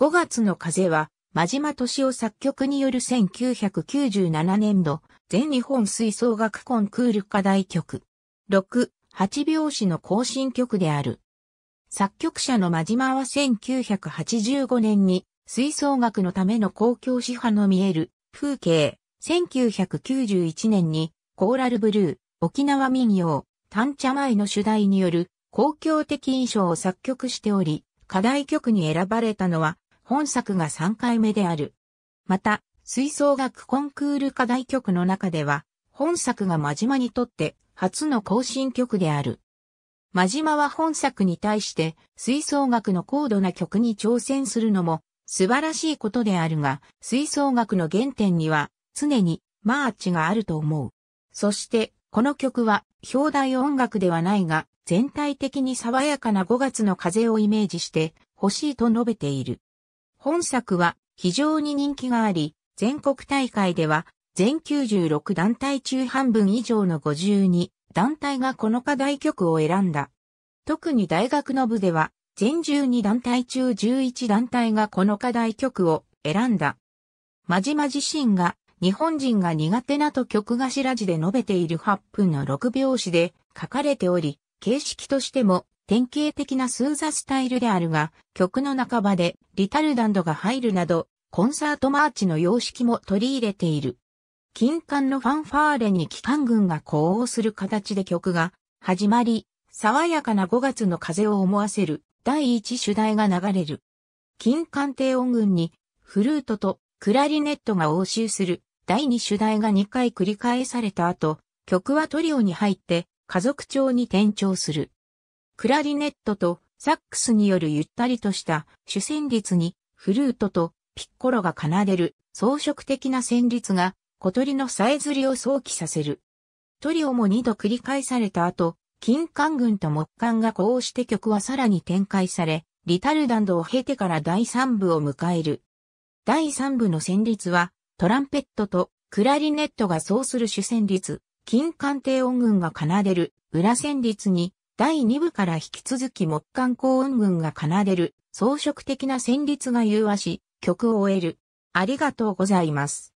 5月の風は、真島敏夫作曲による1997年度、全日本吹奏楽コンクール課題曲。6、8拍子の更新曲である。作曲者の真島は1985年に、吹奏楽のための公共支配の見える風景、1991年にコーラルブルー、沖縄民謡、タンチャマイの主題による公共的印象を作曲しており、課題曲に選ばれたのは本作が3回目である。また、吹奏楽コンクール課題曲の中では、本作が真島にとって初の更新曲である。ジ島は本作に対して吹奏楽の高度な曲に挑戦するのも素晴らしいことであるが、吹奏楽の原点には常にマーチがあると思う。そしてこの曲は表題音楽ではないが全体的に爽やかな5月の風をイメージして欲しいと述べている。本作は非常に人気があり、全国大会では全96団体中半分以上の52団体がこの課題曲を選んだ。特に大学の部では全12団体中11団体がこの課題曲を選んだ。まじま自身が日本人が苦手なと曲頭字で述べている8分の6拍子で書かれており、形式としても典型的なスーザスタイルであるが、曲の半ばでリタルダンドが入るなど、コンサートマーチの様式も取り入れている。金管のファンファーレに機関軍が呼応する形で曲が始まり、爽やかな5月の風を思わせる第一主題が流れる。金管低音群にフルートとクラリネットが応酬する第二主題が2回繰り返された後、曲はトリオに入って家族調に転調する。クラリネットとサックスによるゆったりとした主旋律にフルートとピッコロが奏でる装飾的な旋律が小鳥のさえずりを想起させる。トリオも2度繰り返された後、金管群と木管がこうして曲はさらに展開され、リタルダンドを経てから第3部を迎える。第3部の旋律は、トランペットとクラリネットがそうする主旋律、金管低音群が奏でる裏旋律に第2部から引き続き木管幸運軍が奏でる装飾的な旋律が融和し、曲を終える。ありがとうございます。